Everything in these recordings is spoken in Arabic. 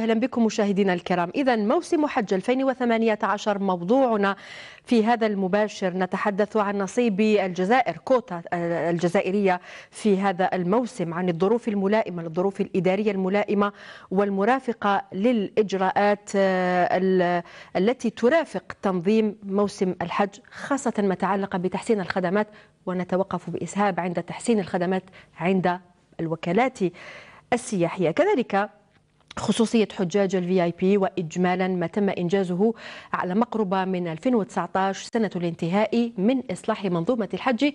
اهلا بكم مشاهدينا الكرام اذا موسم حج 2018 موضوعنا في هذا المباشر نتحدث عن نصيب الجزائر كوتا الجزائريه في هذا الموسم عن الظروف الملائمه للظروف الاداريه الملائمه والمرافقه للاجراءات آه، التي ترافق تنظيم موسم الحج خاصه ما تعلق بتحسين الخدمات ونتوقف باسهاب عند تحسين الخدمات عند الوكالات السياحيه كذلك خصوصية حجاج الفي اي بي وإجمالا ما تم إنجازه على مقربة من 2019 سنة الانتهاء من إصلاح منظومة الحج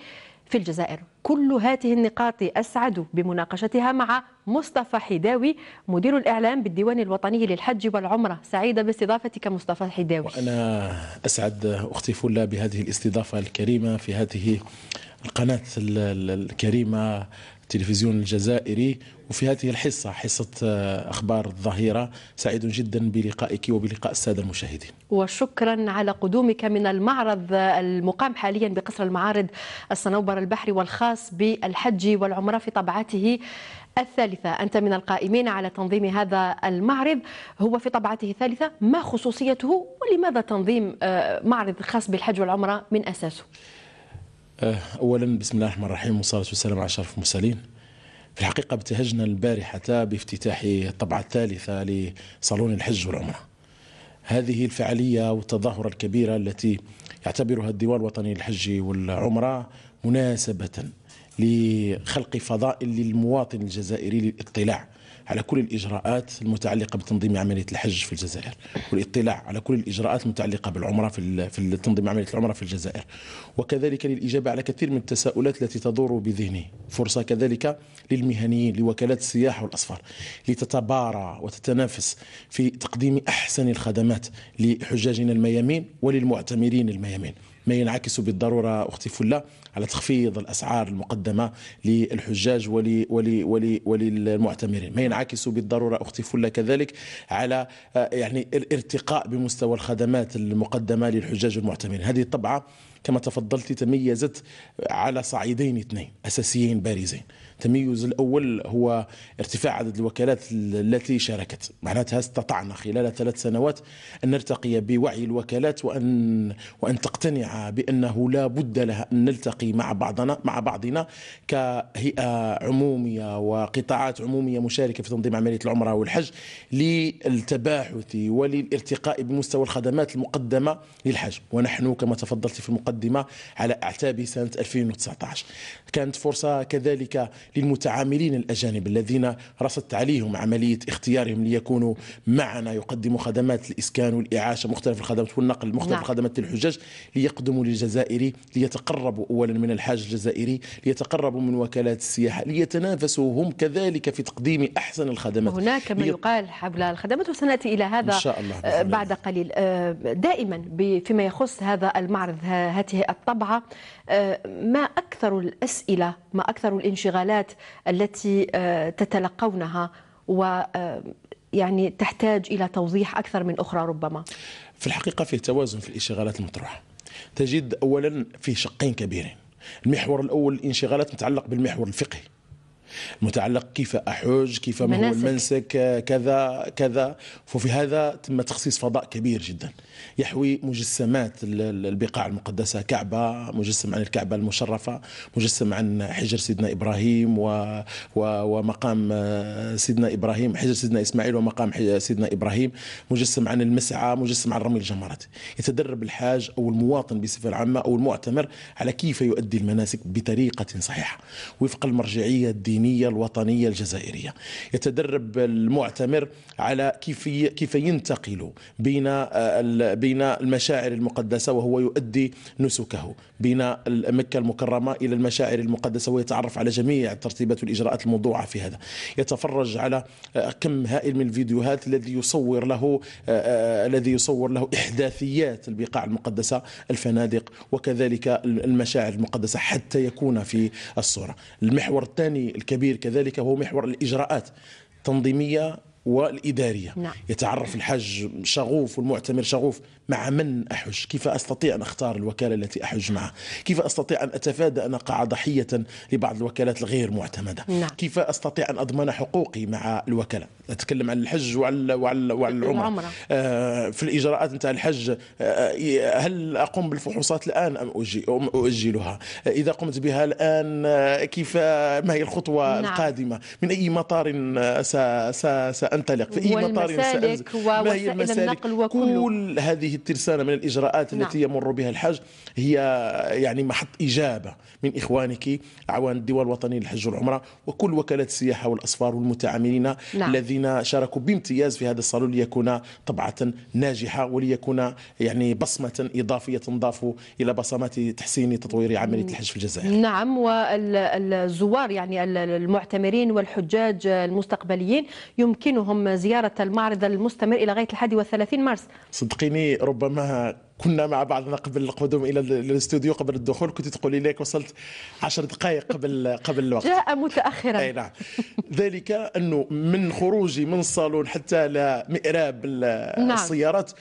في الجزائر كل هذه النقاط أسعد بمناقشتها مع مصطفى حداوي مدير الإعلام بالديوان الوطني للحج والعمرة سعيدة باستضافتك مصطفى حداوي وأنا أسعد أختي فلة بهذه الاستضافة الكريمة في هذه القناة الكريمة التلفزيون الجزائري وفي هذه الحصة حصة آه، أخبار الظهيرة سعيد جدا بلقائك وبلقاء السادة المشاهدين وشكرا على قدومك من المعرض آه، المقام حاليا بقصر المعارض الصنوبر البحري والخاص بالحج والعمرة في طبعته الثالثة أنت من القائمين على تنظيم هذا المعرض هو في طبعته الثالثة ما خصوصيته ولماذا تنظيم آه، معرض خاص بالحج والعمرة من أساسه؟ آه، اولا بسم الله الرحمن الرحيم والصلاه والسلام على اشرف المرسلين في الحقيقه ابتهجنا البارحه بافتتاح الطبعه الثالثه لصالون الحج والعمره هذه الفعاليه والتظاهره الكبيره التي يعتبرها الديوان الوطني للحج والعمره مناسبه لخلق فضاء للمواطن الجزائري للاطلاع على كل الإجراءات المتعلقة بتنظيم عملية الحج في الجزائر والاطلاع على كل الإجراءات المتعلقة بالعمرة في في تنظيم عملية العمرة في الجزائر وكذلك للإجابة على كثير من التساؤلات التي تدور بذهني فرصة كذلك للمهنيين لوكالات السياحة والأسفار لتتبارى وتتنافس في تقديم أحسن الخدمات لحجاجنا الميامين وللمعتمرين الميامين ما ينعكس بالضروره اختي فله على تخفيض الاسعار المقدمه للحجاج ولي ولي ولي وللمعتمرين ما ينعكس بالضروره اختي فله كذلك على آه، يعني الارتقاء بمستوى الخدمات المقدمه للحجاج والمعتمرين هذه الطبعه كما تفضلت تميزت على صعيدين اثنين اساسيين بارزين التميز الأول هو ارتفاع عدد الوكالات التي شاركت معناتها استطعنا خلال ثلاث سنوات أن نرتقي بوعي الوكالات وأن, وأن تقتنع بأنه لا بد لها أن نلتقي مع بعضنا, مع بعضنا كهيئة عمومية وقطاعات عمومية مشاركة في تنظيم عملية العمرة والحج للتباحث وللارتقاء بمستوى الخدمات المقدمة للحج ونحن كما تفضلت في المقدمة على أعتاب سنة 2019 كانت فرصة كذلك للمتعاملين الأجانب الذين رصدت عليهم عملية اختيارهم ليكونوا معنا يقدموا خدمات الإسكان والإعاشة مختلف الخدمات والنقل مختلف نعم. خدمات الحجاج ليقدموا للجزائري ليتقربوا أولا من الحاج الجزائري ليتقربوا من وكالات السياحة ليتنافسوا هم كذلك في تقديم أحسن الخدمات هناك ما لي... يقال حول الخدمات وسنأتي إلى هذا إن شاء الله آه، بعد قليل آه، دائما فيما يخص هذا المعرض هذه الطبعة آه، ما أكثر الأسئلة ما أكثر الانشغالات التي آه، تتلقونها و آه، يعني تحتاج إلى توضيح أكثر من أخرى ربما في الحقيقة فيه توازن في الانشغالات المطروحة تجد أولا فيه شقين كبيرين المحور الأول الانشغالات متعلق بالمحور الفقهي متعلق كيف احج كيف ما هو المنسك كذا كذا وفي هذا تم تخصيص فضاء كبير جدا يحوي مجسمات البقاع المقدسة كعبة مجسم عن الكعبة المشرفة مجسم عن حجر سيدنا إبراهيم و... و... ومقام آه، سيدنا إبراهيم حجر سيدنا إسماعيل ومقام سيدنا إبراهيم مجسم عن المسعى مجسم عن رمي الجمرات يتدرب الحاج أو المواطن بصفة عامة أو المعتمر على كيف يؤدي المناسك بطريقة صحيحة وفق المرجعية الدينية العالمية الوطنية الجزائرية يتدرب المعتمر على كيف كيف ينتقل بين آه، بين المشاعر المقدسة وهو يؤدي نسكه بين مكة المكرمة إلى المشاعر المقدسة ويتعرف على جميع الترتيبات والإجراءات الموضوعة في هذا يتفرج على آه، كم هائل من الفيديوهات الذي يصور له آه، الذي يصور له إحداثيات البقاع المقدسة الفنادق وكذلك المشاعر المقدسة حتى يكون في الصورة المحور الثاني الكريم كبير كذلك هو محور الإجراءات التنظيمية والإدارية نعم. يتعرف الحاج شغوف والمعتمر شغوف مع من أحج كيف أستطيع أن أختار الوكالة التي أحج معها كيف أستطيع أن أتفادى أن أقع ضحية لبعض الوكالات الغير معتمدة نعم. كيف أستطيع أن أضمن حقوقي مع الوكالة أتكلم عن الحج وعلى, وعلى, وعلى العمرة آه في الإجراءات نتاع الحج آه هل أقوم بالفحوصات الآن أم أؤجلها إذا قمت بها الآن آه، كيف ما هي الخطوة نعم. القادمة من أي مطار سأنطلق في أي مطار سأنزل ما هي المسالك كل هذه هذه الترسانة من الإجراءات نعم. التي يمر بها الحج هي يعني محط إجابة من إخوانك أعوان الدول الوطني للحج والعمرة وكل وكالات السياحة والأسفار والمتعاملين نعم. الذين شاركوا بامتياز في هذا الصالون ليكون طبعة ناجحة وليكون يعني بصمة إضافية تنضاف إلى بصمات تحسين تطوير عملية الحج في الجزائر نعم والزوار يعني المعتمرين والحجاج المستقبليين يمكنهم زيارة المعرض المستمر إلى غاية 31 مارس صدقيني ربما كنا مع بعضنا قبل القدوم الى الاستوديو قبل الدخول كنت تقولي لك وصلت 10 دقائق قبل قبل الوقت جاء متاخرا اي نعم ذلك انه من خروجي من الصالون حتى لمئراب نعم. السيارات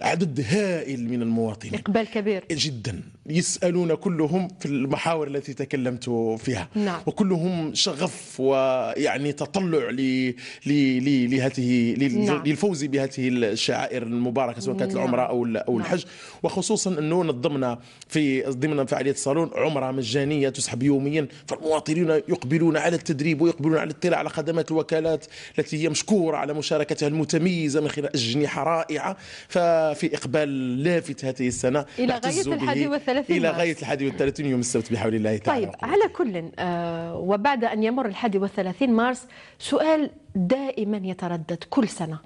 عدد هائل من المواطنين اقبال كبير جدا يسالون كلهم في المحاور التي تكلمت فيها نعم. وكلهم شغف ويعني تطلع لي لي لهذه نعم. للفوز بهذه الشعائر المباركه سواء كانت نعم. العمره او او الحج نعم. وخصوصا انه نظمنا في ضمن فعاليه الصالون عمره مجانيه تسحب يوميا فالمواطنين يقبلون على التدريب ويقبلون على الاطلاع على خدمات الوكالات التي هي مشكوره على مشاركتها المتميزه من خلال اجنحه رائعه ففي اقبال لافت هذه السنه الى غايه الحادي 30 إلى غاية الحادي والثلاثين يوم السبت بحول الله تعالى طيب على كل آه، وبعد أن يمر الحادي والثلاثين مارس سؤال دائما يتردد كل سنة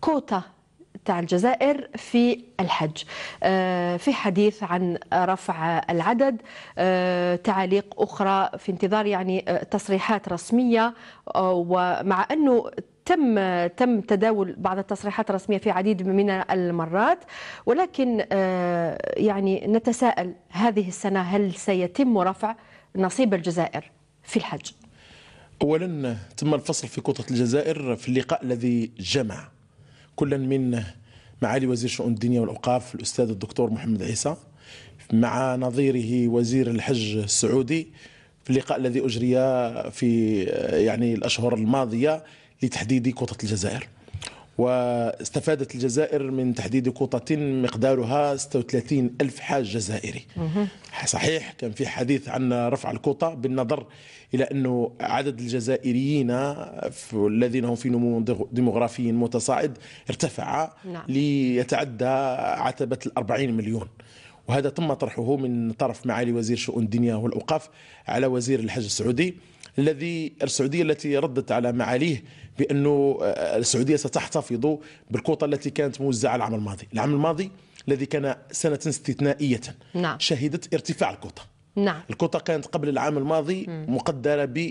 كوتا تاع الجزائر في الحج آه، في حديث عن رفع العدد آه، تعاليق أخرى في انتظار يعني تصريحات رسمية ومع أنه تم تم تداول بعض التصريحات الرسميه في عديد من المرات ولكن آه، يعني نتساءل هذه السنه هل سيتم رفع نصيب الجزائر في الحج؟ اولا تم الفصل في كوطه الجزائر في اللقاء الذي جمع كلا من معالي وزير شؤون الدنيا والاوقاف الاستاذ الدكتور محمد عيسى مع نظيره وزير الحج السعودي في اللقاء الذي اجري في آه، يعني الاشهر الماضيه لتحديد كوطة الجزائر واستفادت الجزائر من تحديد كوطة مقدارها 36 ألف حاج جزائري صحيح كان في حديث عن رفع الكوطة بالنظر إلى أنه عدد الجزائريين الذين هم في نمو ديموغرافي متصاعد ارتفع نعم. ليتعدى عتبة الأربعين مليون وهذا تم طرحه من طرف معالي وزير شؤون الدنيا والأوقاف على وزير الحج السعودي الذي السعودية التي ردت على معاليه بانه آه، آه، السعوديه ستحتفظ بالكوطه التي كانت موزعه العام الماضي، العام الماضي الذي كان سنه استثنائيه نعم. شهدت ارتفاع الكوطه نعم الكوطة كانت قبل العام الماضي مم. مقدرة ب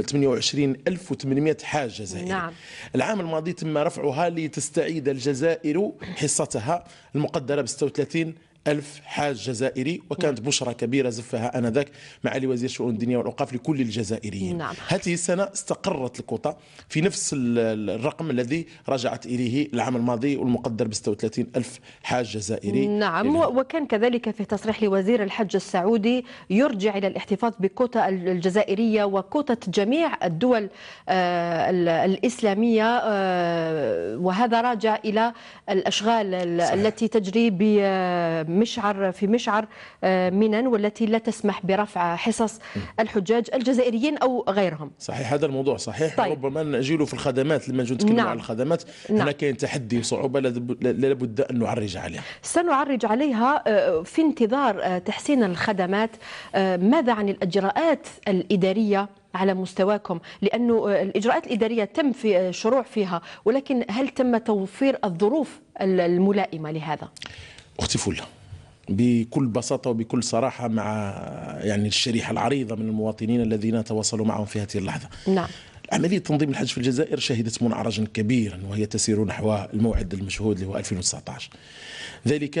28800 حاج جزائري نعم. العام الماضي تم رفعها لتستعيد الجزائر حصتها المقدرة ب 36 ألف حاج جزائري وكانت نعم. بشرة كبيرة زفها أنذاك معالي وزير شؤون الدنيا والأوقاف لكل الجزائريين نعم. هذه السنة استقرت الكوطة في نفس الرقم الذي رجعت إليه العام الماضي والمقدر ب 36 ألف حاج جزائري نعم إلها. وكان كذلك في تصريح لوزير الحج السعودي يرجع إلى الاحتفاظ بكوتا الجزائرية وكوتة جميع الدول آه، الإسلامية آه، وهذا راجع إلى الأشغال صحيح. التي تجري ب آه، مشعر في مشعر آه، منن والتي لا تسمح برفع حصص الحجاج الجزائريين أو غيرهم صحيح هذا الموضوع صحيح طيب. ربما نأجله في الخدمات لما نجي نتكلم نعم. على الخدمات نعم. هناك كاين تحدي وصعوبة لابد أن نعرج عليها سنعرج عليها آه، في انتظار آه، تحسين الخدمات ماذا عن الإجراءات الإدارية على مستواكم لأن الإجراءات الإدارية تم في شروع فيها ولكن هل تم توفير الظروف الملائمة لهذا؟ أختي فله بكل بساطه وبكل صراحه مع يعني الشريحه العريضه من المواطنين الذين تواصلوا معهم في هذه اللحظه. نعم. عملية تنظيم الحج في الجزائر شهدت منعرجا كبيرا وهي تسير نحو الموعد المشهود اللي هو 2019 ذلك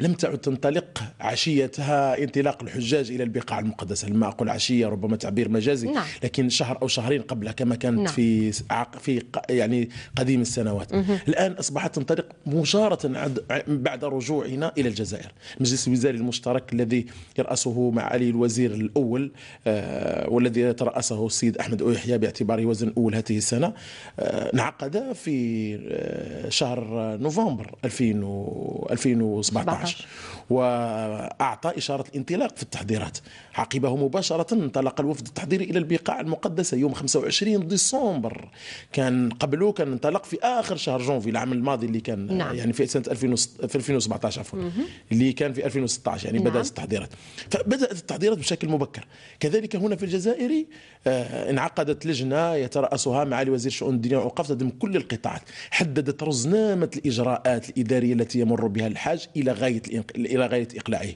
لم تعد تنطلق عشيتها انطلاق الحجاج إلى البقاع المقدسة لما أقول عشية ربما تعبير مجازي نعم. لكن شهر أو شهرين قبلها كما كانت نعم. في في يعني قديم السنوات الآن أصبحت تنطلق مشارة بعد رجوعنا إلى الجزائر المجلس الوزاري المشترك الذي يرأسه معالي الوزير الأول آه، والذي ترأسه السيد أحمد أويحيى باعتبار قرار وزن أول هذه السنة آه، انعقد في آه، شهر نوفمبر 2017 وأعطى إشارة الانطلاق في التحضيرات عقبه مباشرة انطلق الوفد التحضيري إلى البقاع المقدسة يوم 25 ديسمبر كان قبله كان انطلق في آخر شهر جونفي العام الماضي اللي كان نعم. يعني في سنة 2017 عفوا اللي كان في 2016 يعني نعم. بدأت التحضيرات فبدأت التحضيرات بشكل مبكر كذلك هنا في الجزائر آه، انعقدت لجنة يترأسها معالي وزير شؤون الدنيا والاوقاف تضم كل القطاعات حددت رزنامة الإجراءات الإدارية التي يمر بها الحاج إلى غاية الإنقلاب إلى غاية إقلاعه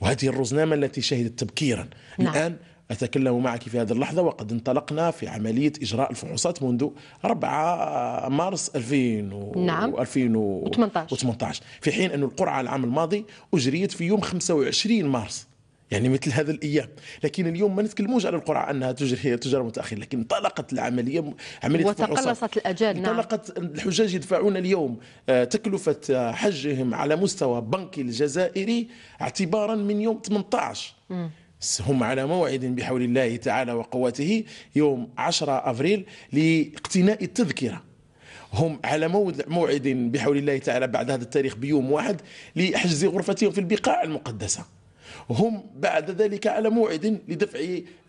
وهذه الرزنامة التي شهدت تبكيرا نعم. الآن أتكلم معك في هذه اللحظة وقد انطلقنا في عملية إجراء الفحوصات منذ 4 مارس 2000 نعم. 2018 في حين أن القرعة العام الماضي أجريت في يوم 25 مارس يعني مثل هذا الايام لكن اليوم ما نتكلموش على القرعه انها تجري تجاره متاخره لكن انطلقت العمليه عمليه وتقلصت الاجال نعم انطلقت الحجاج يدفعون اليوم آه، تكلفه آه، حجهم على مستوى بنكي الجزائري اعتبارا من يوم 18 م. هم على موعد بحول الله تعالى وقوته يوم 10 افريل لاقتناء التذكره هم على موعد بحول الله تعالى بعد هذا التاريخ بيوم واحد لحجز غرفتهم في البقاع المقدسه هم بعد ذلك على موعد لدفع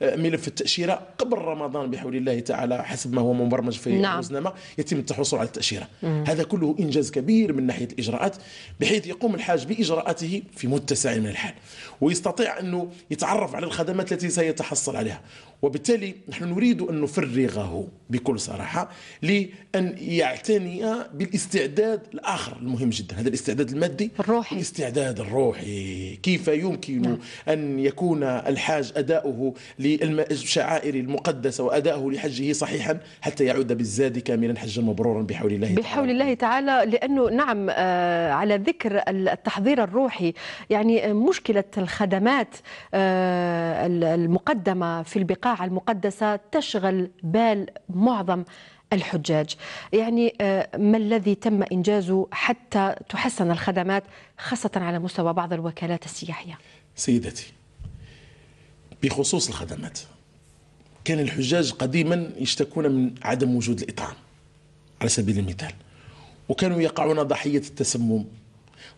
آه، ملف التأشيرة قبل رمضان بحول الله تعالى حسب ما هو مبرمج في نعم. المزنمة يتم التحصل على التأشيرة مم. هذا كله إنجاز كبير من ناحية الإجراءات بحيث يقوم الحاج بإجراءاته في متسع من الحال ويستطيع أنه يتعرف على الخدمات التي سيتحصل عليها وبالتالي نحن نريد أن نفرغه بكل صراحة لأن يعتني بالاستعداد الآخر المهم جدا هذا الاستعداد المادي الروحي الاستعداد الروحي كيف يمكن نعم. أن يكون الحاج أداؤه للشعائر المقدسة وأداؤه لحجه صحيحا حتى يعود بالزاد كاملا حجا مبرورا بحول الله تعالى بحول الله تعالى لأنه نعم آه، على ذكر التحضير الروحي يعني آه، مشكلة الخدمات آه، المقدمة في البقاع المقدسة تشغل بال معظم الحجاج يعني ما الذي تم إنجازه حتى تحسن الخدمات خاصة على مستوى بعض الوكالات السياحية سيدتي بخصوص الخدمات كان الحجاج قديما يشتكون من عدم وجود الإطعام على سبيل المثال وكانوا يقعون ضحية التسمم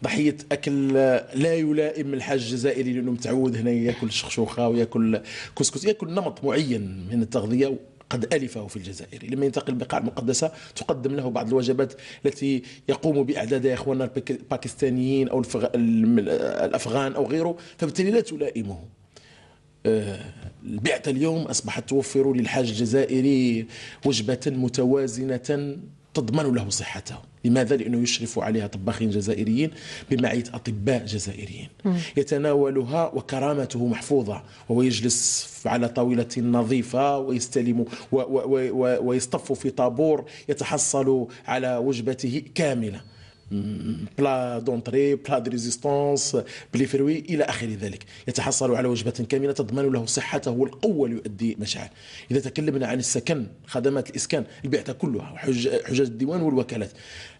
ضحية أكل لا يلائم الحاج الجزائري لأنه متعود هنا يأكل شخشوخة ويأكل كسكس يأكل نمط معين من التغذية قد ألفه في الجزائر لما ينتقل البقاع المقدسة تقدم له بعض الوجبات التي يقوم بإعدادها إخواننا الباكستانيين أو الأفغان أو غيره فبالتالي لا تلائمه آه، البعثة اليوم أصبحت توفر للحاج الجزائري وجبة متوازنة تضمن له صحته لماذا؟ لأنه يشرف عليها طباخين جزائريين بمعية أطباء جزائريين يتناولها وكرامته محفوظة وهو يجلس على طاولة نظيفة ويستلم ويصطف في طابور يتحصل على وجبته كاملة بلا دونتري بلا دي ريزيستونس بلي فروي الى اخر ذلك يتحصل على وجبه كامله تضمن له صحته والقوه ليؤدي مشاعر اذا تكلمنا عن السكن خدمات الاسكان البعثه كلها حجاج الديوان والوكالات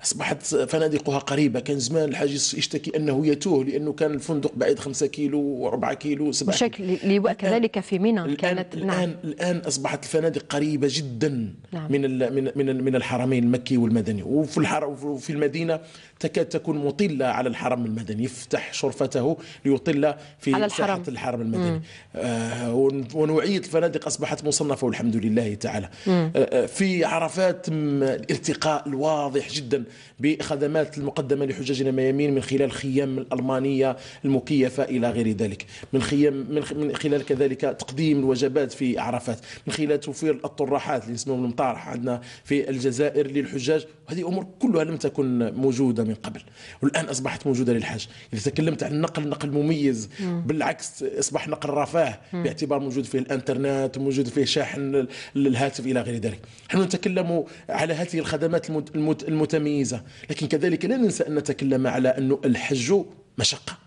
اصبحت فنادقها قريبه كان زمان الحاج يشتكي انه يتوه لانه كان الفندق بعيد 5 كيلو 4 كيلو 7 بشكل وكذلك في منى كانت الآن نعم الان الان اصبحت الفنادق قريبه جدا نعم. من من من الحرمين المكي والمدني وفي الحرم وفي المدينه تكاد تكون مطلة على الحرم المدني يفتح شرفته ليطل في على الحرم. ساحة الحرم المدني آه ونوعية الفنادق أصبحت مصنفة والحمد لله تعالى آه،, آه في عرفات الارتقاء الواضح جدا بخدمات المقدمة لحجاجنا ميامين من خلال خيام الألمانية المكيفة إلى غير ذلك من خيام من خلال كذلك تقديم الوجبات في عرفات من خلال توفير الطراحات اللي نسموهم المطارح عندنا في الجزائر للحجاج وهذه أمور كلها لم تكن موجودة موجوده من قبل والان اصبحت موجوده للحاج اذا تكلمت عن النقل نقل مميز مم. بالعكس اصبح نقل رفاه مم. باعتبار موجود فيه الانترنت وموجود فيه شاحن الهاتف الى غير ذلك نحن نتكلم على هذه الخدمات المتميزه لكن كذلك لا ننسى ان نتكلم على انه الحج مشقه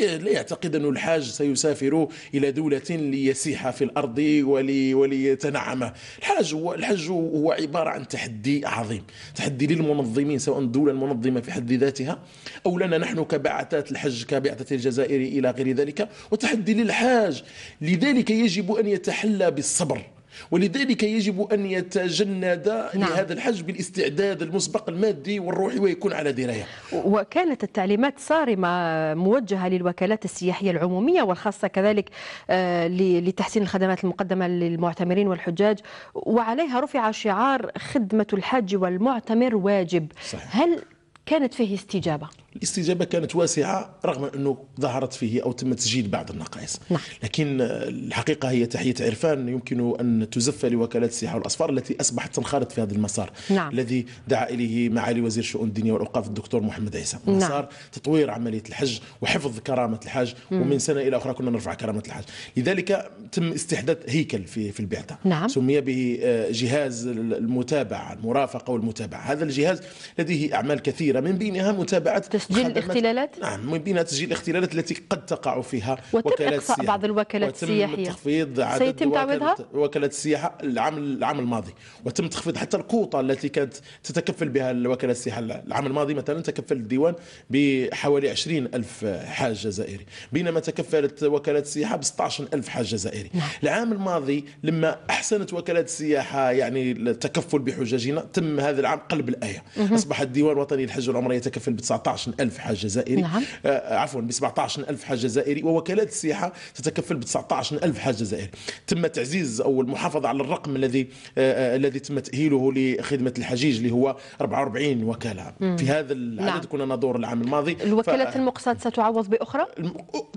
لا لا يعتقد أن الحاج سيسافر إلى دولة ليسيح في الأرض ولي وليتنعم الحاج هو الحج هو عبارة عن تحدي عظيم تحدي للمنظمين سواء الدولة المنظمة في حد ذاتها أو لنا نحن كبعثات الحج كبعثة الجزائر إلى غير ذلك وتحدي للحاج لذلك يجب أن يتحلى بالصبر ولذلك يجب أن يتجند نعم. لهذا الحج بالاستعداد المسبق المادي والروحي ويكون على دراية وكانت التعليمات صارمة موجهة للوكالات السياحية العمومية والخاصة كذلك آه، لتحسين الخدمات المقدمة للمعتمرين والحجاج وعليها رفع شعار خدمة الحج والمعتمر واجب صحيح. هل كانت فيه استجابة؟ الاستجابه كانت واسعه رغم انه ظهرت فيه او تم تسجيل بعض النقائص نعم. لكن الحقيقه هي تحيه عرفان يمكن ان تزف لوكالات السياحه والاسفار التي اصبحت تنخرط في هذا المسار نعم. الذي دعا اليه معالي وزير شؤون الدينيه والاوقاف الدكتور محمد عيسى نعم. مسار نعم. تطوير عمليه الحج وحفظ كرامه الحاج مم. ومن سنه الى اخرى كنا نرفع كرامه الحاج لذلك تم استحداث هيكل في في البعثه نعم. سمي به آه، جهاز المتابعه المرافقه والمتابعه هذا الجهاز لديه اعمال كثيره من بينها متابعه تسجيل الاختلالات؟ نعم من بين تسجيل الاختلالات التي قد تقع فيها وكالات السياحة بعض الوكالات السياحية وتم تخفيض عدد سيتم تعويضها؟ وكالات السياحة العام العام الماضي وتم تخفيض حتى الكوطة التي كانت تتكفل بها الوكالات السياحة العام الماضي مثلا تكفل الديوان بحوالي 20 ألف حاج جزائري بينما تكفلت وكالات السياحة ب 16 ألف حاج جزائري نعم. العام الماضي لما أحسنت وكالات السياحة يعني التكفل بحجاجنا تم هذا العام قلب الآية أصبح الديوان الوطني للحج والعمرة يتكفل ب 19 ألف حاج جزائري نعم. آه، عفوا ب 17 ألف حاج جزائري ووكالات السياحة تتكفل ب 19 ألف حاج جزائري تم تعزيز أو المحافظة على الرقم الذي آه، آه، الذي تم تأهيله لخدمة الحجيج اللي هو 44 وكالة مم. في هذا العدد نعم. كنا ندور العام الماضي الوكالات ف... المقصد ستعوض بأخرى؟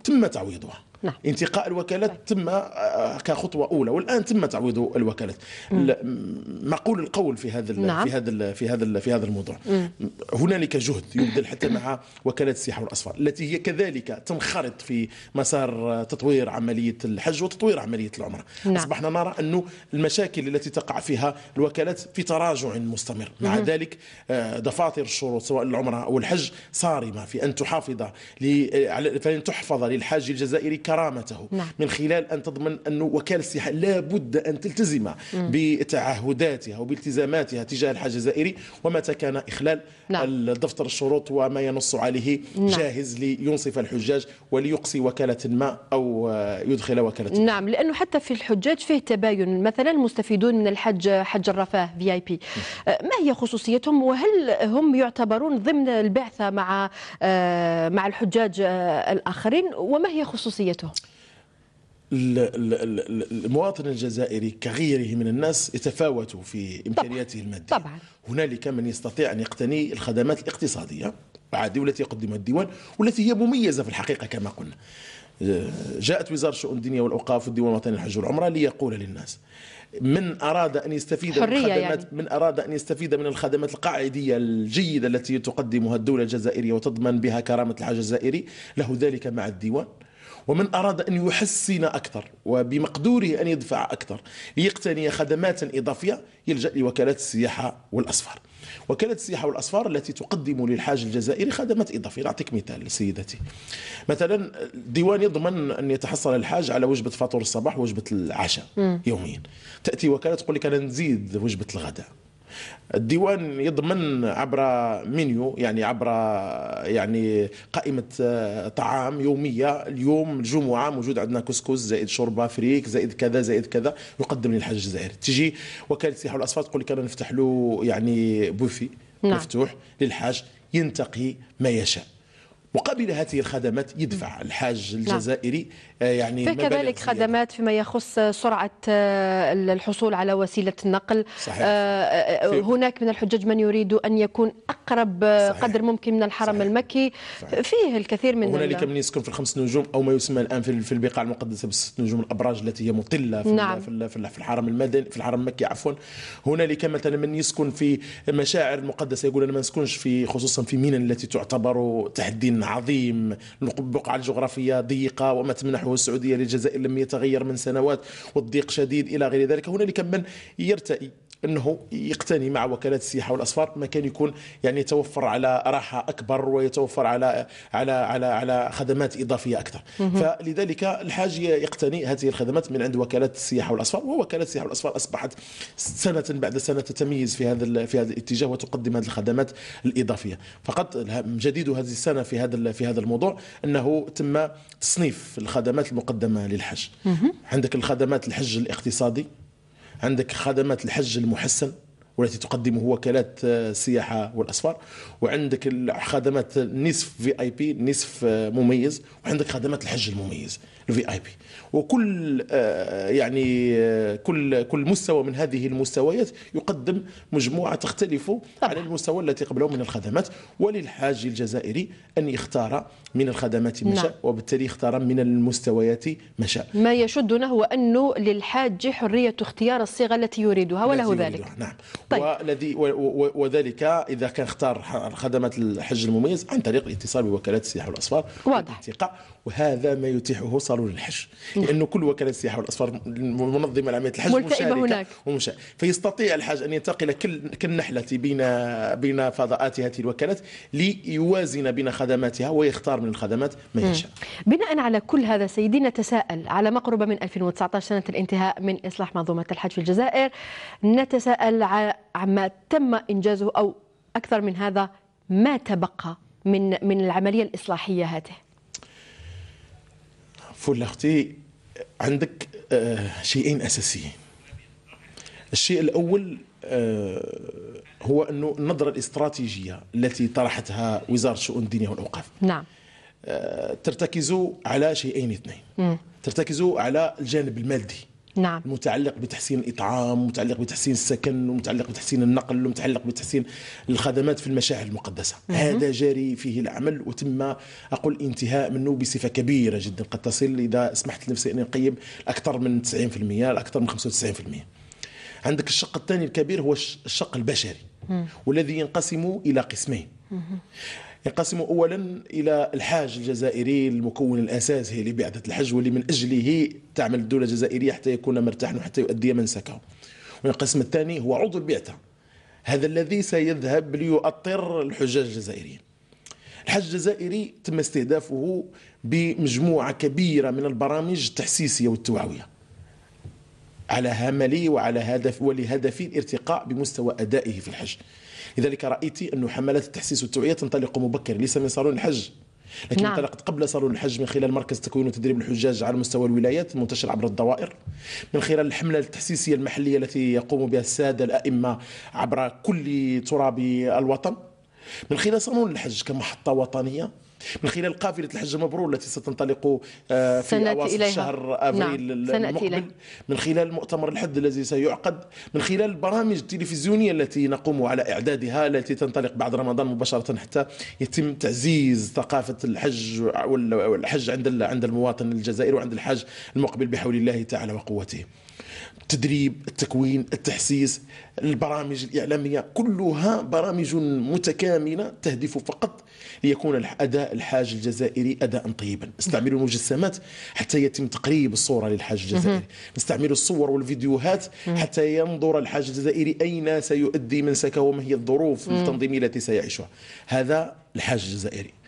تم تعويضها نعم. انتقاء الوكالات طيب. تم كخطوه اولى والان تم تعويض الوكالات معقول القول في هذا نعم. في هذا في هذا في هذا الموضوع هنالك جهد يبذل حتى مع السياحه وكالة السياحة والأسفار التي هي كذلك تنخرط في مسار تطوير عملية الحج وتطوير عملية العمرة نعم. أصبحنا نرى أنه المشاكل التي تقع فيها الوكالات في تراجع مستمر مع مم. ذلك آه، دفاتر الشروط سواء العمرة أو الحج صارمة في أن تحافظ آه، فلن تحفظ للحاج الجزائري كرامته نعم. من خلال أن تضمن انه وكالة السياحة لا بد أن تلتزم مم. بتعهداتها وبالتزاماتها تجاه الحاج الجزائري ومتى كان إخلال نعم. دفتر الشروط وما ينص عليه نعم. جاهز لينصف الحجاج وليقصي وكالة ما أو يدخل وكالة ما. نعم لأنه حتى في الحجاج فيه تباين مثلا المستفيدون من الحج حج الرفاه في اي بي ما هي خصوصيتهم وهل هم يعتبرون ضمن البعثة مع آه، مع الحجاج آه، الآخرين وما هي خصوصيتهم؟ المواطن الجزائري كغيره من الناس يتفاوت في امكانياته الماديه طبعا هنالك من يستطيع ان يقتني الخدمات الاقتصاديه عادي والتي يقدمها الديوان والتي هي مميزة في الحقيقة كما قلنا آه، جاءت وزارة الشؤون الدينية والأوقاف والديوان الوطني للحج والعمرة ليقول للناس من أراد أن يستفيد من الخدمات يعني. من أراد أن يستفيد من الخدمات القاعدية الجيدة التي تقدمها الدولة الجزائرية وتضمن بها كرامة الحاج الجزائري له ذلك مع الديوان ومن أراد أن يحسن أكثر وبمقدوره أن يدفع أكثر ليقتني خدمات إضافية يلجأ لوكالات السياحة والأسفار وكالة السياحة والأسفار التي تقدم للحاج الجزائري خدمات إضافية نعطيك مثال سيدتي مثلا الديوان يضمن أن يتحصل الحاج على وجبة فطور الصباح ووجبة العشاء يوميا تأتي وكالة تقول لك أنا نزيد وجبة الغداء الديوان يضمن عبر منيو يعني عبر يعني قائمه آه، طعام يوميه اليوم الجمعه موجود عندنا كسكس زائد شوربه فريك زائد كذا زائد كذا يقدم للحاج الجزائري تجي وكاله السياحه والأسفار تقول لك انا نفتح له يعني بوفي نعم. مفتوح للحاج ينتقي ما يشاء وقبل هذه الخدمات يدفع نعم. الحاج نعم. الجزائري آه، يعني كذلك خدمات فيما يخص سرعه آه، الحصول على وسيله النقل صحيح. آه، هناك من الحجاج من يريد ان يكون اقرب صحيح. قدر ممكن من الحرم صحيح. المكي صحيح. فيه الكثير من هنالك من يسكن في الخمس نجوم او ما يسمى الان في البقاع المقدسه بالست نجوم الابراج التي هي مطله في, نعم. في الحرم المدني في الحرم المكي عفوا هنالك مثلا من يسكن في مشاعر مقدسه يقول انا ما نسكنش في خصوصا في مينا التي تعتبر تحدي عظيم البقعه الجغرافيه ضيقه وما تمنح منحه السعودية للجزائر لم يتغير من سنوات والضيق شديد إلى غير ذلك هنالك من يرتئي انه يقتني مع وكالات السياحه والاسفار مكان يكون يعني يتوفر على راحه اكبر ويتوفر على على على على خدمات اضافيه اكثر فلذلك الحاج يقتني هذه الخدمات من عند وكالات السياحه والاسفار ووكالات السياحه والاسفار اصبحت سنه بعد سنه تتميز في هذا في هذا الاتجاه وتقدم هذه الخدمات الاضافيه فقط جديد هذه السنه في هذا في هذا الموضوع انه تم تصنيف الخدمات المقدمه للحج عندك الخدمات الحج الاقتصادي عندك خدمات الحج المحسن والتي تقدمه وكالات السياحه آه، والاسفار وعندك خدمات نصف في اي بي نصف مميز وعندك خدمات الحج المميز الفي اي بي وكل آه، يعني آه، كل كل مستوى من هذه المستويات يقدم مجموعه تختلف على المستوى التي قبله من الخدمات وللحاج الجزائري ان يختار من الخدمات ما نعم. شاء وبالتالي يختار من المستويات ما شاء ما يشدنا هو انه للحاج حريه اختيار الصيغه التي يريدها وله ذلك نعم طيب. والذي وذلك اذا كان اختار خدمات الحج المميز عن طريق الاتصال بوكالات السياحه والاصفار واضح وهذا ما يتيحه صار الاسفار والحج لانه كل وكاله السياحه والاسفار المنظمه لعمليه الحج ملتئمه هناك ومشا. فيستطيع الحاج ان ينتقل كالنحله بين بين فضاءات هذه الوكالات ليوازن بين خدماتها ويختار من الخدمات ما يشاء. بناء على كل هذا سيدي نتساءل على ما قرب من 2019 سنه الانتهاء من اصلاح منظومه الحج في الجزائر نتساءل عما تم انجازه او اكثر من هذا ما تبقى من من العمليه الاصلاحيه هذه. فول اختي عندك آه، شيئين اساسيين الشيء الاول آه، هو انه النظره الاستراتيجيه التي طرحتها وزاره الشؤون الدينيه والاوقاف نعم آه، ترتكز على شيئين اثنين ترتكز على الجانب المادي نعم. متعلق بتحسين الإطعام متعلق بتحسين السكن ومتعلق بتحسين النقل ومتعلق بتحسين الخدمات في المشاعر المقدسة مم. هذا جاري فيه العمل وتم أقول انتهاء منه بصفة كبيرة جدا قد تصل إذا سمحت لنفسي أن نقيم أكثر من 90% أكثر من 95% عندك الشق الثاني الكبير هو الشق البشري والذي ينقسم إلى قسمين ينقسم اولا الى الحاج الجزائري المكون الاساسي لبعثه الحج واللي من اجله تعمل الدوله الجزائريه حتى يكون مرتاحا وحتى يؤدي منسكه والقسم الثاني هو عضو البعثه هذا الذي سيذهب ليؤطر الحجاج الجزائريين الحج الجزائري تم استهدافه بمجموعه كبيره من البرامج التحسيسيه والتوعويه على هملي وعلى هدف ولهدفي الارتقاء بمستوى ادائه في الحج لذلك رأيت أن حملات التحسيس والتوعية تنطلق مبكر ليس من صالون الحج لكن نعم. انطلقت قبل صالون الحج من خلال مركز تكوين وتدريب الحجاج على مستوى الولايات المنتشر عبر الدوائر من خلال الحملة التحسيسية المحلية التي يقوم بها السادة الأئمة عبر كل تراب الوطن من خلال صالون الحج كمحطة وطنية من خلال قافلة الحج مبرور التي ستنطلق آه، في أواسط إليها. شهر نعم، أبريل نعم. المقبل من خلال مؤتمر الحد الذي سيعقد من خلال البرامج التلفزيونية التي نقوم على إعدادها التي تنطلق بعد رمضان مباشرة حتى يتم تعزيز ثقافة الحج والحج عند عند المواطن الجزائري وعند الحاج المقبل بحول الله تعالى وقوته التدريب التكوين التحسيس البرامج الإعلامية كلها برامج متكاملة تهدف فقط ليكون أداء الحاج الجزائري أداء طيبا نعم. نستعمل المجسمات حتى يتم تقريب الصورة للحاج الجزائري نستعمل الصور والفيديوهات حتى ينظر الحاج الجزائري أين سيؤدي منسكه وما هي الظروف التنظيمية التي سيعيشها هذا الحاج الجزائري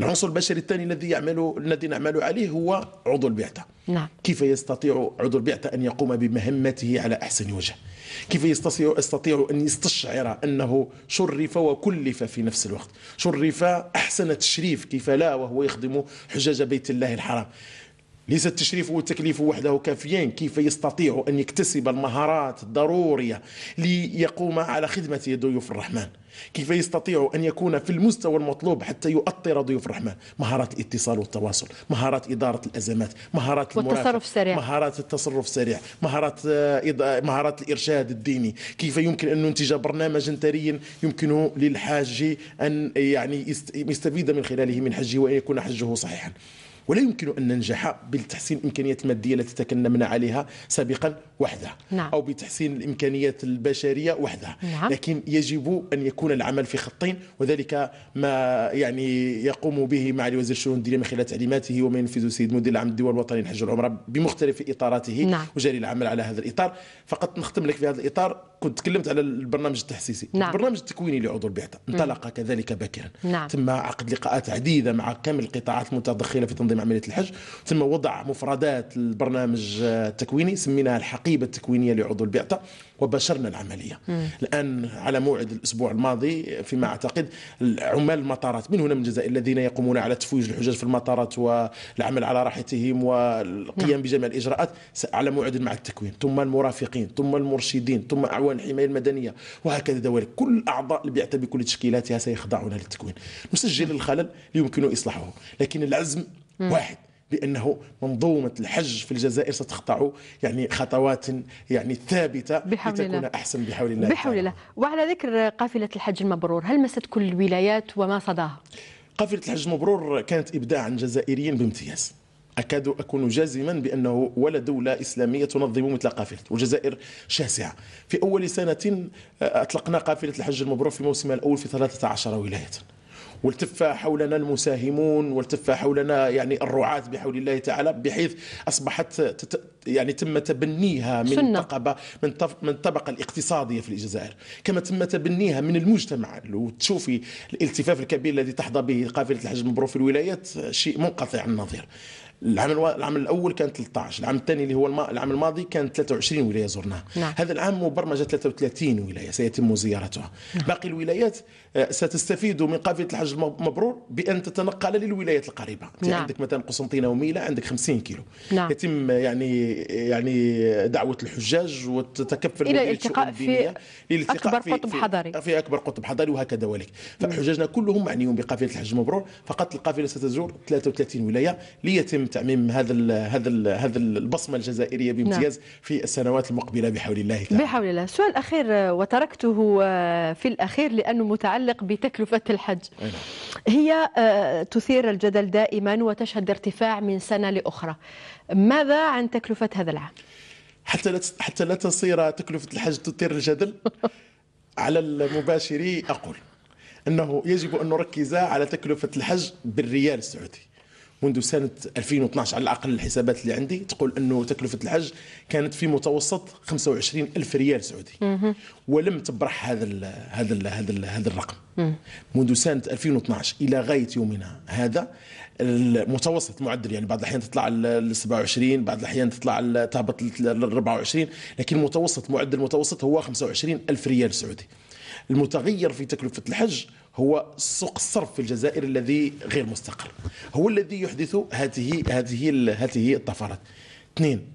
العنصر البشري الثاني الذي يعمل الذي نعمل عليه هو عضو البعثه نعم. كيف يستطيع عضو البعثه ان يقوم بمهمته على احسن وجه كيف يستطيع يستطيع ان يستشعر انه شرف وكلف في نفس الوقت شرف احسن تشريف كيف لا وهو يخدم حجاج بيت الله الحرام ليس التشريف والتكليف وحده كافيين كيف يستطيع أن يكتسب المهارات الضرورية ليقوم على خدمة ضيوف الرحمن كيف يستطيع أن يكون في المستوى المطلوب حتى يؤطر ضيوف الرحمن مهارات الاتصال والتواصل مهارات إدارة الأزمات مهارات والتصرف السريع مهارات التصرف السريع مهارات آه، آه، مهارات الإرشاد الديني كيف يمكن أن ننتج برنامجا ثريا يمكن للحاج أن يعني يستفيد من خلاله من حجه وأن يكون حجه صحيحا ولا يمكن أن ننجح بالتحسين الإمكانيات المادية التي تكلمنا عليها سابقا وحدها نعم. أو بتحسين الإمكانيات البشرية وحدها نعم. لكن يجب أن يكون العمل في خطين وذلك ما يعني يقوم به معالي وزير الشؤون الدينية من خلال تعليماته وما ينفذه السيد مدير العام الدول الوطني للحج والعمرة بمختلف إطاراته نعم. وجاري العمل على هذا الإطار فقط نختم لك في هذا الإطار كنت تكلمت على البرنامج التحسيسي نعم. البرنامج التكويني لعضو البعثه انطلق كذلك باكرا نعم. تم عقد لقاءات عديده مع كامل القطاعات المتدخله في تنظيم عمليه الحج تم وضع مفردات البرنامج التكويني سميناها الحقيبه التكوينيه لعضو البعثه وبشرنا العملية مم. الآن على موعد الأسبوع الماضي فيما أعتقد عمال المطارات من هنا من الجزائر الذين يقومون على تفويج الحجاج في المطارات والعمل على راحتهم والقيام نعم. بجميع الإجراءات على موعد مع التكوين ثم المرافقين ثم المرشدين ثم أعوان الحماية المدنية وهكذا دوالك كل أعضاء البعثة بكل تشكيلاتها سيخضعون للتكوين نسجل الخلل يمكن إصلاحه لكن العزم واحد لانه منظومه الحج في الجزائر ستقطع يعني خطوات يعني ثابته بحول لتكون الله. احسن بحول الله بحول الله وعلى ذكر قافله الحج المبرور هل مست كل الولايات وما صداها قافله الحج المبرور كانت ابداع عن جزائريين بامتياز أكاد أكون جازما بأنه ولا دولة إسلامية تنظم مثل قافلة والجزائر شاسعة في أول سنة آه، أطلقنا قافلة الحج المبرور في موسمها الأول في 13 ولاية والتف حولنا المساهمون والتف حولنا يعني الرعاة بحول الله تعالى بحيث أصبحت يعني تم تبنيها من سنة. طبقة من من الطبقة الاقتصادية في الجزائر كما تم تبنيها من المجتمع وتشوفي الالتفاف الكبير الذي تحظى به قافلة الحج المبروك في الولايات شيء منقطع النظير العام العام الاول كان 13 العام الثاني اللي هو العام الماضي كان 23 ولايه زرناها نعم. هذا العام مبرمجه 33 ولايه سيتم زيارتها نعم. باقي الولايات ستستفيد من قافله الحج المبرور بان تتنقل للولايات القريبه نعم. عندك مثلا قسنطينه وميلا عندك 50 كيلو نعم. يتم يعني يعني دعوه الحجاج وتتكفل الى الالتقاء في للالتقاء اكبر قطب حضري في اكبر قطب حضري وهكذا ولك فحجاجنا كلهم معنيون بقافله الحج المبرور فقط القافله ستزور 33 ولايه ليتم تعميم هذا الـ هذا الـ هذا البصمه الجزائريه نعم. بامتياز نعم. في السنوات المقبله بحول الله تعالى بحول الله سؤال اخير آه، وتركته آه، في الاخير لانه متعلق يتعلق بتكلفة الحج نعم. هي آه، تثير الجدل دائما وتشهد ارتفاع من سنة لأخرى ماذا عن تكلفة هذا العام؟ حتى لا حتى لا تصير تكلفة الحج تثير الجدل على المباشر أقول أنه يجب أن نركز على تكلفة الحج بالريال السعودي منذ سنه 2012 على الاقل الحسابات اللي عندي تقول انه تكلفه الحج كانت في متوسط 25 الف ريال سعودي ولم تبرح هذا الـ هذا الـ هذا الـ هذا الرقم منذ سنه 2012 الى غايه يومنا هذا المتوسط معدل يعني بعض الاحيان تطلع ل 27 بعض الاحيان تطلع تهبط ل 24 لكن المتوسط معدل المتوسط هو 25 الف ريال سعودي المتغير في تكلفة الحج هو سوق الصرف في الجزائر الذي غير مستقر هو الذي يحدث هذه هذه هذه الطفرات اثنين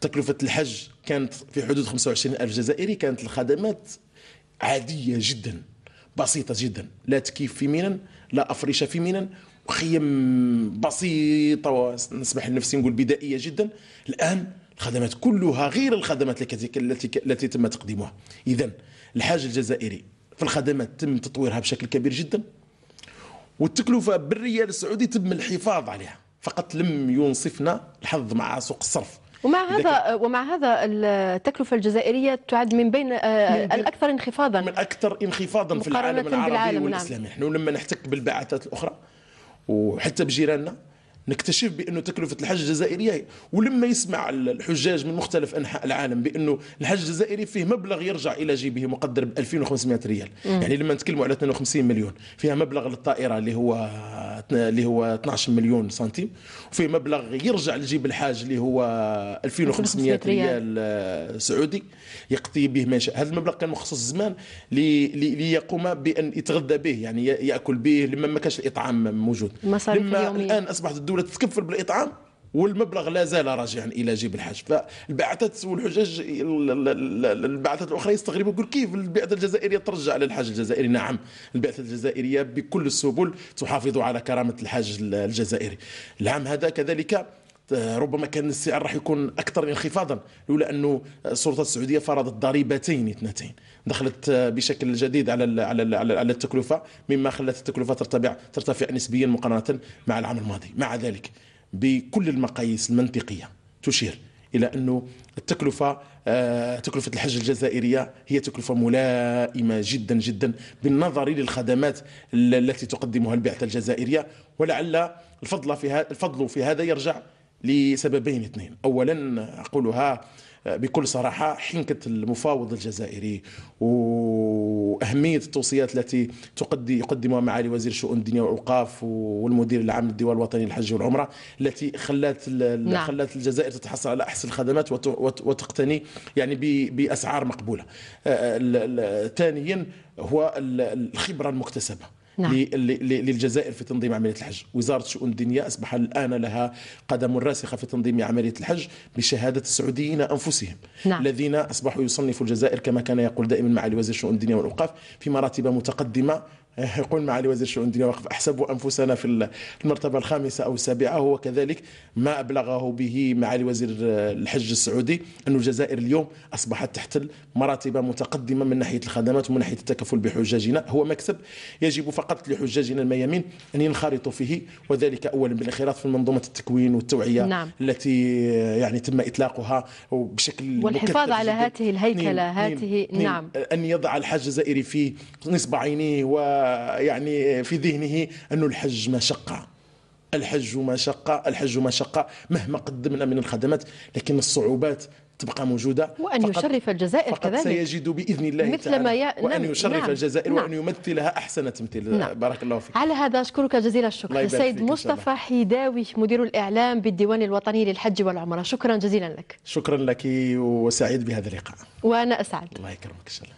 تكلفة الحج كانت في حدود 25 ألف جزائري كانت الخدمات عادية جدا بسيطة جدا لا تكييف في منن لا أفرشة في منن وخيم بسيطة نسمح لنفسي نقول بدائية جدا الآن الخدمات كلها غير الخدمات التي التي تم تقديمها إذا الحاج الجزائري في الخدمات تم تطويرها بشكل كبير جدا والتكلفه بالريال السعودي تم الحفاظ عليها فقط لم ينصفنا الحظ مع سوق الصرف ومع هذا ومع هذا التكلفه الجزائريه تعد آه، من بين الاكثر انخفاضا من اكثر انخفاضا في العالم العربي نعم. والاسلامي نعم. لما نحتك بالبعثات الاخرى وحتى بجيراننا نكتشف بانه تكلفه الحج الجزائريه ولما يسمع الحجاج من مختلف انحاء العالم بانه الحج الجزائري فيه مبلغ يرجع الى جيبه مقدر ب 2500 ريال مم. يعني لما نتكلموا على 52 مليون فيها مبلغ للطائره اللي هو اللي هو 12 مليون سنتيم وفي مبلغ يرجع لجيب الحاج اللي هو 2500 ريال آه، سعودي يقضي به ما يشاء هذا المبلغ كان مخصص زمان لي ليقوم لي بان يتغذى به يعني ياكل به لما ما كانش الاطعام موجود لما الان اصبحت الدوله تتكفل بالاطعام والمبلغ لا زال راجعا الى جيب الحج فالبعثات والحجاج البعثات الاخرى يستغربوا يقول كيف البعثه الجزائريه ترجع للحاج الجزائري نعم البعثه الجزائريه بكل السبل تحافظ على كرامه الحاج الجزائري العام هذا كذلك آه، ربما كان السعر راح يكون اكثر انخفاضا لولا انه السلطه السعوديه فرضت ضريبتين اثنتين دخلت آه، بشكل جديد على على على التكلفه مما خلت التكلفه ترتفع ترتفع نسبيا مقارنه مع العام الماضي مع ذلك بكل المقاييس المنطقية تشير إلى أنه التكلفة آه، تكلفة الحج الجزائرية هي تكلفة ملائمة جدا جدا بالنظر للخدمات التي تقدمها البعثة الجزائرية ولعل الفضل في الفضل في هذا يرجع لسببين اثنين أولا أقولها بكل صراحه حنكه المفاوض الجزائري واهميه التوصيات التي تقدي يقدمها معالي وزير شؤون الدنيا والاوقاف والمدير العام للديوان الوطني للحج والعمره التي خلت نعم. خلت الجزائر تتحصل على احسن الخدمات وتقتني يعني باسعار مقبوله آه، آه، ثانيا هو الخبره المكتسبه نعم. للجزائر في تنظيم عملية الحج وزارة الشؤون الدينية أصبح الآن لها قدم راسخة في تنظيم عملية الحج بشهادة السعوديين أنفسهم نعم. الذين أصبحوا يصنفوا الجزائر كما كان يقول دائما معالي وزير الشؤون الدينية والأوقاف في مراتب متقدمة يقول آه، معالي وزير الشؤون الدينية وقف أحسبوا أنفسنا في المرتبة الخامسة أو السابعة هو كذلك ما أبلغه به معالي وزير آه، الحج السعودي أن الجزائر اليوم أصبحت تحتل مراتب متقدمة من ناحية الخدمات ومن ناحية التكفل بحجاجنا هو مكسب يجب فقط لحجاجنا الميامين أن ينخرطوا فيه وذلك أولا بالانخراط في منظومة التكوين والتوعية نعم. التي آه، يعني تم إطلاقها بشكل والحفاظ على هذه الهيكلة نعم، نعم، هذه نعم. نعم أن يضع الحج الجزائري في نصب عينيه و يعني في ذهنه أن الحج مشقة الحج مشقة الحج مشقة مهما قدمنا من الخدمات لكن الصعوبات تبقى موجوده وان فقط يشرف الجزائر فقط كذلك سيجد باذن الله مثل تعالى ما ي... وان نعم يشرف نعم الجزائر نعم وان يمثلها احسن تمثيل نعم بارك الله فيك على هذا اشكرك جزيل الشكر السيد مصطفى حيداوي مدير الاعلام بالديوان الوطني للحج والعمره شكرا جزيلا لك شكرا لك وسعيد بهذا اللقاء وانا اسعد الله يكرمك الله